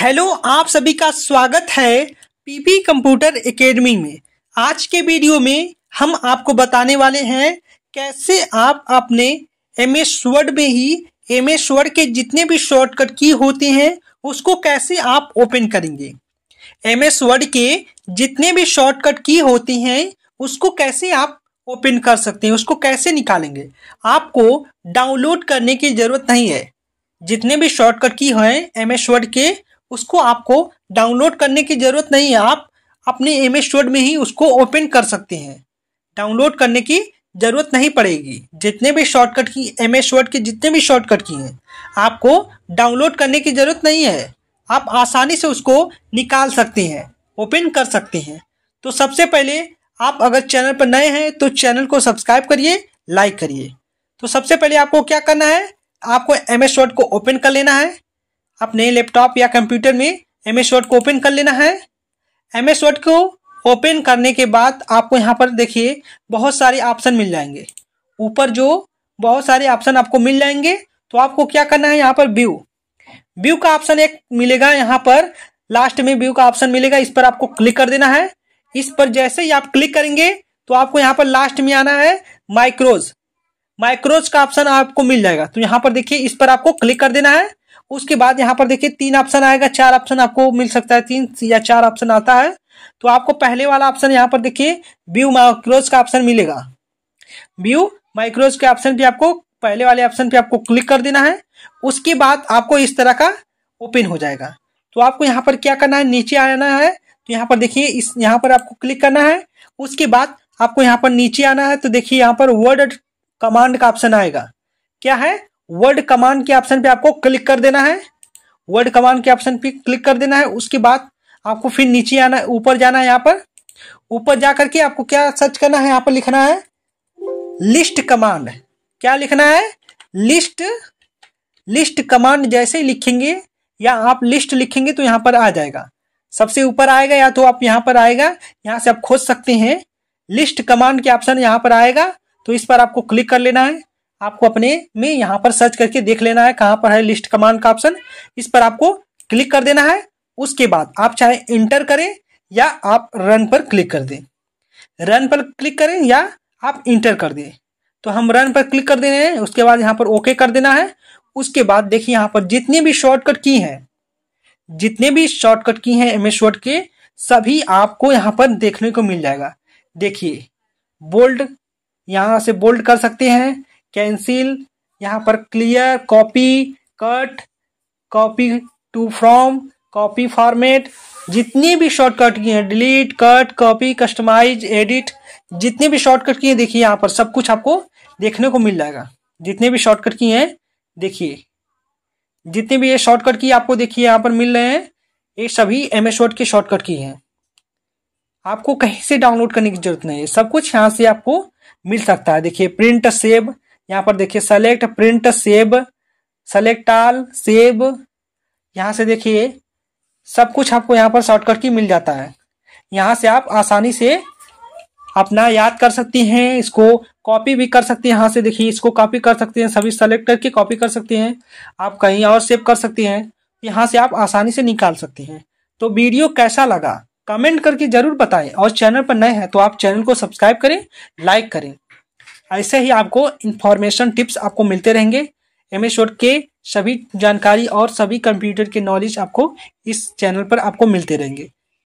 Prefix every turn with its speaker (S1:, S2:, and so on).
S1: hello आप सभी का स्वागत है पीपी कंप्यूटर एकेडमी में आज के वीडियो में हम आपको बताने वाले हैं कैसे आप अपने एम एस वर्ड में ही एम एस वर्ड के जितने भी शॉर्टकट की होते हैं उसको कैसे आप ओपन करेंगे एम एस वर्ड के जितने भी शॉर्टकट की होती हैं उसको कैसे आप ओपन कर सकते हैं उसको कैसे निकालेंगे आपको डाउनलोड करने की ज़रूरत नहीं है जितने भी शॉर्टकट की हैं एम एस वर्ड के उसको आपको डाउनलोड करने की ज़रूरत नहीं है आप अपने एम एस वर्ड में ही उसको ओपन कर सकते हैं डाउनलोड करने की ज़रूरत नहीं पड़ेगी जितने भी शॉर्टकट की एम एस वर्ड की जितने भी शॉर्टकट की हैं आपको डाउनलोड करने की ज़रूरत नहीं है आप आसानी से उसको निकाल सकते हैं ओपन कर सकते हैं तो सबसे पहले आप अगर चैनल पर नए हैं तो चैनल को सब्सक्राइब करिए लाइक करिए तो सबसे पहले आपको क्या करना है आपको एम एस वर्ड को ओपन कर लेना है अपने लैपटॉप या कंप्यूटर में एम एस वर्ड को ओपन कर लेना है एम एस वर्ड को ओपन करने के बाद आपको यहाँ पर देखिए बहुत सारे ऑप्शन मिल जाएंगे ऊपर जो बहुत सारे ऑप्शन आपको मिल जाएंगे तो आपको क्या करना है यहाँ पर व्यू व्यू का ऑप्शन एक मिलेगा यहाँ पर लास्ट में व्यू का ऑप्शन मिलेगा इस पर आपको क्लिक कर देना है इस पर जैसे ही आप क्लिक करेंगे तो आपको यहाँ पर लास्ट में आना है माइक्रोज माइक्रोज का ऑप्शन आपको मिल जाएगा तो यहाँ पर देखिए इस पर आपको क्लिक कर देना है उसके बाद यहाँ पर देखिए तीन ऑप्शन आएगा चार ऑप्शन आपको मिल सकता है तीन या चार ऑप्शन आता है तो आपको पहले वाला ऑप्शन यहाँ पर देखिए व्यू माइक्रोज का ऑप्शन मिलेगा व्यू माइक्रोज के ऑप्शन पे आपको पहले वाले ऑप्शन पे आपको क्लिक कर देना है उसके बाद आपको इस तरह का ओपन हो जाएगा तो आपको यहाँ पर क्या करना है नीचे आना है तो यहाँ पर देखिए इस यहाँ पर आपको क्लिक करना है उसके बाद आपको यहाँ पर नीचे आना है तो देखिए यहाँ पर वर्ड कमांड का ऑप्शन आएगा क्या है वर्ड कमांड के ऑप्शन पे आपको क्लिक कर देना है वर्ड कमांड के ऑप्शन पे क्लिक कर देना है उसके बाद आपको फिर नीचे आना ऊपर जाना है यहाँ पर ऊपर जा करके आपको क्या सर्च करना है यहाँ पर लिखना है लिस्ट कमांड क्या लिखना है लिस्ट लिस्ट कमांड जैसे लिखेंगे या आप लिस्ट लिखेंगे तो यहाँ पर आ जाएगा सबसे ऊपर आएगा या तो आप यहाँ पर आएगा यहाँ से आप खोज सकते हैं लिस्ट कमांड के ऑप्शन यहाँ पर आएगा तो इस पर आपको क्लिक कर लेना है आपको अपने में यहाँ पर सर्च करके देख लेना है कहाँ पर है लिस्ट कमांड का ऑप्शन इस पर आपको क्लिक कर देना है उसके बाद आप चाहे इंटर करें या आप रन पर क्लिक कर दें रन पर क्लिक करें या आप इंटर कर दें तो हम रन पर क्लिक कर देने हैं उसके बाद यहाँ पर ओके कर देना है उसके बाद देखिए यहाँ पर जितने भी शॉर्टकट की हैं जितने भी शॉर्टकट की हैं एम एस वर्ड के सभी आपको यहाँ पर देखने को मिल जाएगा देखिए बोल्ड यहाँ से बोल्ड कर सकते हैं कैंसिल यहाँ पर clear copy cut copy to from copy format जितनी भी शॉर्टकट की हैं delete cut copy customize edit जितनी भी शॉर्टकट की हैं देखिए यहाँ पर सब कुछ आपको देखने को मिल जाएगा जितने भी शॉर्टकट की हैं देखिए जितने भी ये शॉर्टकट की आपको देखिए यहाँ पर मिल रहे हैं ये सभी एम एस वर्ड के शॉर्टकट की हैं आपको कहीं से डाउनलोड करने की जरूरत नहीं है सब कुछ यहाँ से आपको मिल सकता है देखिए प्रिंट सेव यहाँ पर देखिए select print save select all save यहाँ से देखिए सब कुछ आपको यहाँ पर शॉर्टकट की मिल जाता है यहाँ से आप आसानी से अपना याद कर सकती हैं इसको कॉपी भी कर सकती हैं यहाँ से देखिए इसको कॉपी कर सकते हैं सभी सेलेक्ट करके कॉपी कर सकते हैं आप कहीं और सेव कर सकती हैं यहाँ से आप आसानी से निकाल सकती हैं तो वीडियो कैसा लगा कमेंट करके जरूर बताएं और चैनल पर नए हैं तो आप चैनल को सब्सक्राइब करें लाइक करें ऐसे ही आपको इन्फॉर्मेशन टिप्स आपको मिलते रहेंगे एम एस के सभी जानकारी और सभी कंप्यूटर के नॉलेज आपको इस चैनल पर आपको मिलते रहेंगे